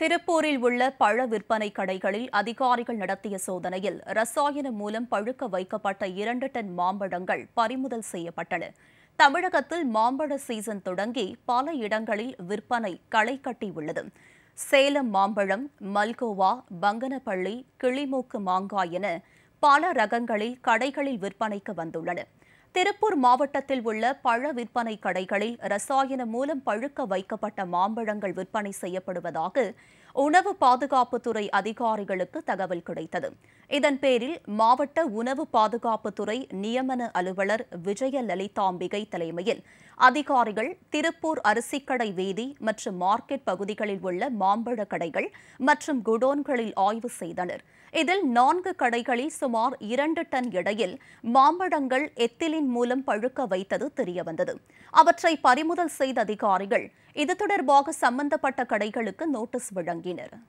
திருப்பூரில் உள்ள பழ விற்பனை கடைகளில் அதிகாரிகள் நடத்திய சோதனையில் ரசாயனம் மூலம் பழுக்க வைக்கப்பட்ட இரண்டு டன் மாம்பழங்கள் பறிமுதல் செய்யப்பட்டன தமிழகத்தில் மாம்பழ சீசன் தொடங்கி பல இடங்களில் விற்பனை களை கட்டி உள்ளது சேலம் மாம்பழம் மல்கோவா பங்கனப்பள்ளி கிளிமூக்கு மாங்காய் என பல ரகங்களில் கடைகளில் விற்பனைக்கு வந்துள்ளன திருப்பூர் மாவட்டத்தில் உள்ள பழ விற்பனை கடைகளில் ரசாயன மூலம் பழுக்க வைக்கப்பட்ட மாம்பழங்கள் விற்பனை செய்யப்படுவதாக உணவு பாதுகாப்புத்துறை அதிகாரிகளுக்கு தகவல் கிடைத்தது இதன் பேரில் மாவட்ட உணவு பாதுகாப்புத்துறை நியமன அலுவலர் விஜய லலிதாம்பிகை தலைமையில் அதிகாரிகள் திருப்பூர் அரிசிக்கடை வீதி மற்றும் மார்க்கெட் பகுதிகளில் உள்ள மாம்பழ கடைகள் மற்றும் குடோன்களில் ஆய்வு செய்தனர் இதில் நான்கு கடைகளில் சுமார் இரண்டு டன் எடையில் மாம்பழங்கள் எத்திலின் மூலம் பழுக்க வைத்தது தெரியவந்தது அவற்றை பறிமுதல் செய்த அதிகாரிகள் இது தொடர்பாக சம்பந்தப்பட்ட கடைகளுக்கு நோட்டீஸ் வழங்கினர் beginner.